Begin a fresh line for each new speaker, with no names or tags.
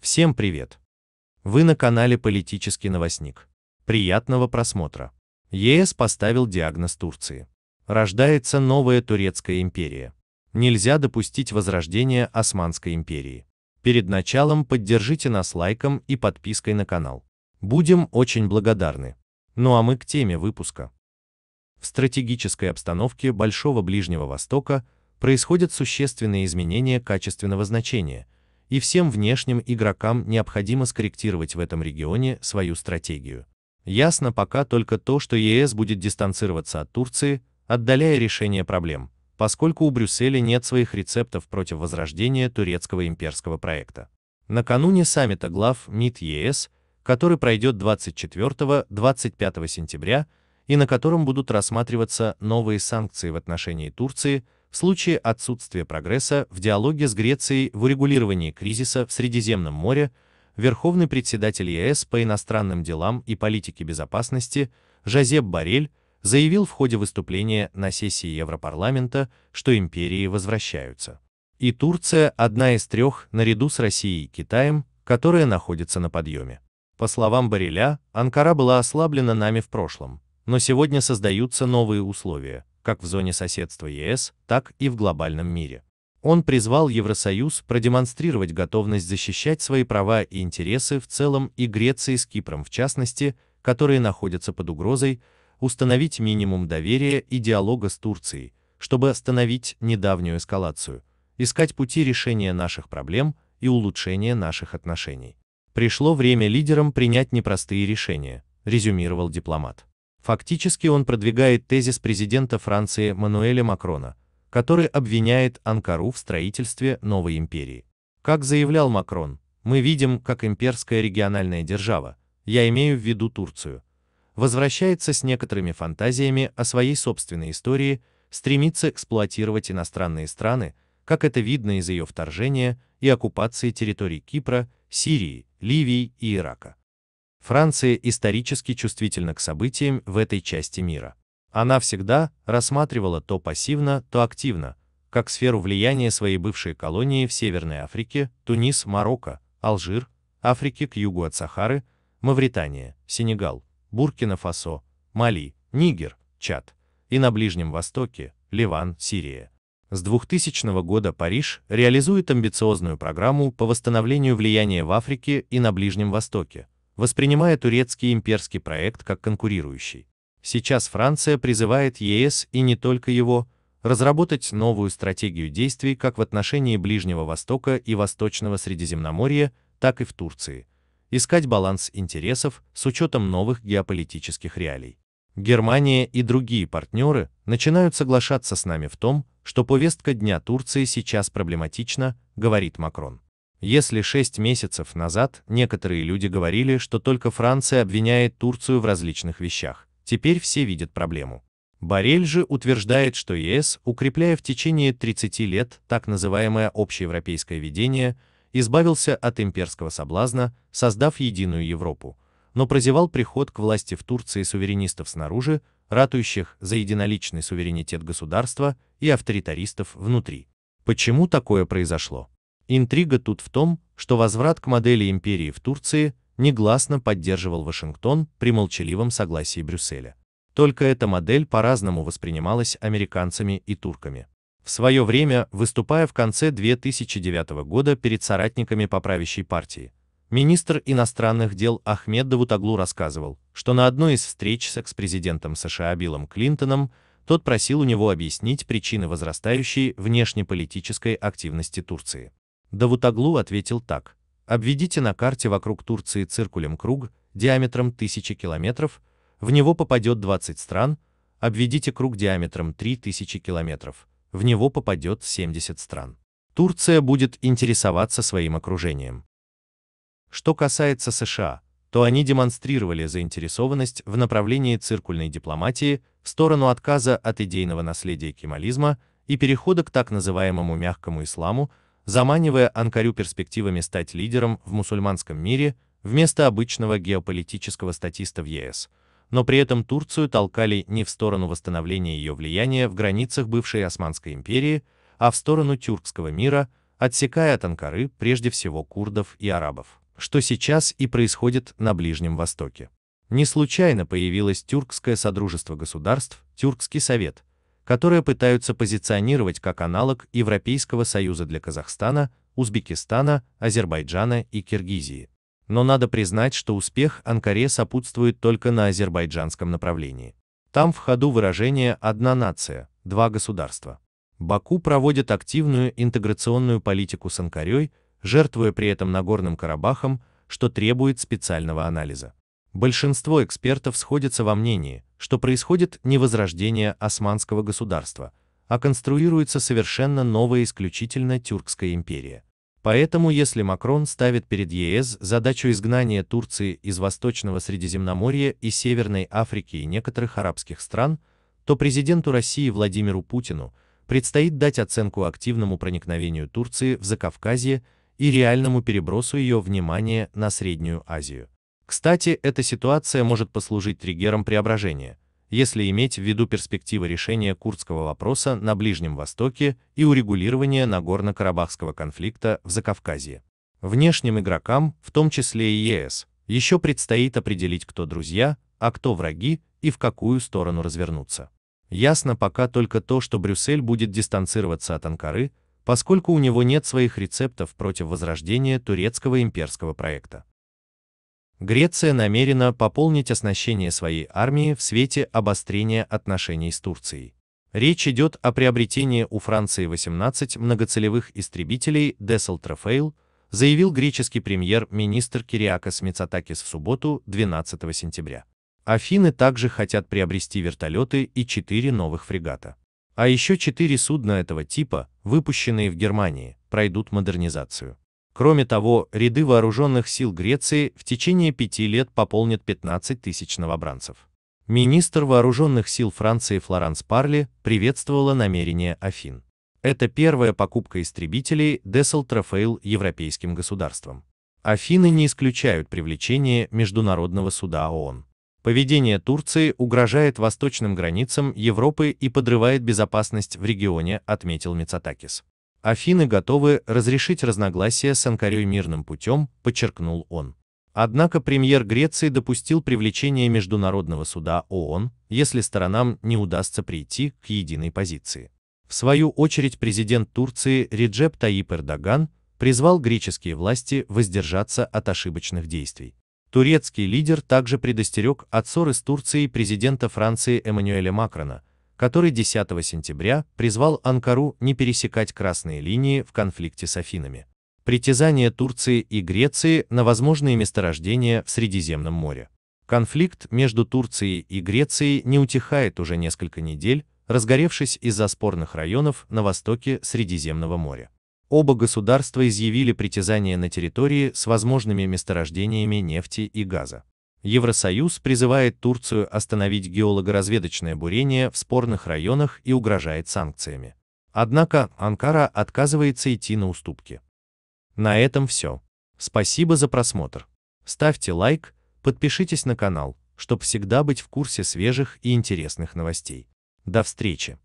Всем привет! Вы на канале «Политический новостник». Приятного просмотра! ЕС поставил диагноз Турции. Рождается новая Турецкая империя. Нельзя допустить возрождения Османской империи. Перед началом поддержите нас лайком и подпиской на канал. Будем очень благодарны. Ну а мы к теме выпуска. В стратегической обстановке Большого Ближнего Востока – происходят существенные изменения качественного значения, и всем внешним игрокам необходимо скорректировать в этом регионе свою стратегию. Ясно пока только то, что ЕС будет дистанцироваться от Турции, отдаляя решение проблем, поскольку у Брюсселя нет своих рецептов против возрождения турецкого имперского проекта. Накануне саммита глав МИД ЕС, который пройдет 24-25 сентября, и на котором будут рассматриваться новые санкции в отношении Турции – в случае отсутствия прогресса в диалоге с Грецией в урегулировании кризиса в Средиземном море, Верховный председатель ЕС по иностранным делам и политике безопасности Жозеп Барель заявил в ходе выступления на сессии Европарламента, что империи возвращаются. И Турция – одна из трех, наряду с Россией и Китаем, которая находится на подъеме. По словам Бареля, Анкара была ослаблена нами в прошлом, но сегодня создаются новые условия, как в зоне соседства ЕС, так и в глобальном мире. Он призвал Евросоюз продемонстрировать готовность защищать свои права и интересы в целом и Греции с Кипром в частности, которые находятся под угрозой, установить минимум доверия и диалога с Турцией, чтобы остановить недавнюю эскалацию, искать пути решения наших проблем и улучшения наших отношений. Пришло время лидерам принять непростые решения, резюмировал дипломат. Фактически он продвигает тезис президента Франции Мануэля Макрона, который обвиняет Анкару в строительстве новой империи. Как заявлял Макрон, мы видим, как имперская региональная держава, я имею в виду Турцию, возвращается с некоторыми фантазиями о своей собственной истории, стремится эксплуатировать иностранные страны, как это видно из ее вторжения и оккупации территорий Кипра, Сирии, Ливии и Ирака. Франция исторически чувствительна к событиям в этой части мира. Она всегда рассматривала то пассивно, то активно, как сферу влияния своей бывшей колонии в Северной Африке, Тунис, Марокко, Алжир, Африке к югу от Сахары, Мавритания, Сенегал, Буркина-Фасо, Мали, Нигер, Чад и на Ближнем Востоке, Ливан, Сирия. С 2000 года Париж реализует амбициозную программу по восстановлению влияния в Африке и на Ближнем Востоке, воспринимая турецкий имперский проект как конкурирующий. Сейчас Франция призывает ЕС и не только его, разработать новую стратегию действий как в отношении Ближнего Востока и Восточного Средиземноморья, так и в Турции, искать баланс интересов с учетом новых геополитических реалий. Германия и другие партнеры начинают соглашаться с нами в том, что повестка дня Турции сейчас проблематична, говорит Макрон. Если шесть месяцев назад некоторые люди говорили, что только Франция обвиняет Турцию в различных вещах, теперь все видят проблему. Барель же утверждает, что ЕС, укрепляя в течение 30 лет так называемое общеевропейское видение, избавился от имперского соблазна, создав единую Европу, но прозевал приход к власти в Турции суверенистов снаружи, ратующих за единоличный суверенитет государства и авторитаристов внутри. Почему такое произошло? Интрига тут в том, что возврат к модели империи в Турции негласно поддерживал Вашингтон при молчаливом согласии Брюсселя. Только эта модель по-разному воспринималась американцами и турками. В свое время, выступая в конце 2009 года перед соратниками по правящей партии, министр иностранных дел Ахмед Давутаглу рассказывал, что на одной из встреч с экс-президентом США Биллом Клинтоном тот просил у него объяснить причины возрастающей внешнеполитической активности Турции. Давутаглу ответил так. Обведите на карте вокруг Турции циркулем круг диаметром 1000 километров, в него попадет 20 стран, обведите круг диаметром 3000 километров, в него попадет 70 стран. Турция будет интересоваться своим окружением. Что касается США, то они демонстрировали заинтересованность в направлении циркульной дипломатии в сторону отказа от идейного наследия кемализма и перехода к так называемому мягкому исламу, заманивая Анкарю перспективами стать лидером в мусульманском мире вместо обычного геополитического статиста в ЕС, но при этом Турцию толкали не в сторону восстановления ее влияния в границах бывшей Османской империи, а в сторону тюркского мира, отсекая от Анкары прежде всего курдов и арабов, что сейчас и происходит на Ближнем Востоке. Не случайно появилось тюркское содружество государств, Тюркский совет, которое пытаются позиционировать как аналог Европейского Союза для Казахстана, Узбекистана, Азербайджана и Киргизии. Но надо признать, что успех Анкаре сопутствует только на азербайджанском направлении. Там в ходу выражение «одна нация, два государства». Баку проводит активную интеграционную политику с Анкарей, жертвуя при этом Нагорным Карабахом, что требует специального анализа. Большинство экспертов сходятся во мнении, что происходит не возрождение османского государства, а конструируется совершенно новая исключительно тюркская империя. Поэтому если Макрон ставит перед ЕС задачу изгнания Турции из Восточного Средиземноморья и Северной Африки и некоторых арабских стран, то президенту России Владимиру Путину предстоит дать оценку активному проникновению Турции в Закавказье и реальному перебросу ее внимания на Среднюю Азию. Кстати, эта ситуация может послужить триггером преображения, если иметь в виду перспективы решения курдского вопроса на Ближнем Востоке и урегулирования Нагорно-Карабахского конфликта в Закавказье. Внешним игрокам, в том числе и ЕС, еще предстоит определить, кто друзья, а кто враги и в какую сторону развернуться. Ясно пока только то, что Брюссель будет дистанцироваться от Анкары, поскольку у него нет своих рецептов против возрождения турецкого имперского проекта. Греция намерена пополнить оснащение своей армии в свете обострения отношений с Турцией. Речь идет о приобретении у Франции 18 многоцелевых истребителей Десл Трофейл, заявил греческий премьер-министр Кириакос Мицатакис в субботу 12 сентября. Афины также хотят приобрести вертолеты и четыре новых фрегата. А еще четыре судна этого типа, выпущенные в Германии, пройдут модернизацию. Кроме того, ряды вооруженных сил Греции в течение пяти лет пополнят 15 тысяч новобранцев. Министр вооруженных сил Франции Флоранс Парли приветствовала намерение Афин. Это первая покупка истребителей Десл Трофейл европейским государством. Афины не исключают привлечение Международного суда ООН. Поведение Турции угрожает восточным границам Европы и подрывает безопасность в регионе, отметил Мицатакис. Афины готовы разрешить разногласия с Анкарей мирным путем, подчеркнул он. Однако премьер Греции допустил привлечение Международного суда ООН, если сторонам не удастся прийти к единой позиции. В свою очередь президент Турции Реджеп Таип Эрдоган призвал греческие власти воздержаться от ошибочных действий. Турецкий лидер также предостерег от ссоры с Турцией президента Франции Эммануэля Макрона, который 10 сентября призвал Анкару не пересекать красные линии в конфликте с Афинами. Притязание Турции и Греции на возможные месторождения в Средиземном море. Конфликт между Турцией и Грецией не утихает уже несколько недель, разгоревшись из-за спорных районов на востоке Средиземного моря. Оба государства изъявили притязание на территории с возможными месторождениями нефти и газа. Евросоюз призывает Турцию остановить геолого-разведочное бурение в спорных районах и угрожает санкциями. Однако Анкара отказывается идти на уступки. На этом все. Спасибо за просмотр. Ставьте лайк, подпишитесь на канал, чтобы всегда быть в курсе свежих и интересных новостей. До встречи!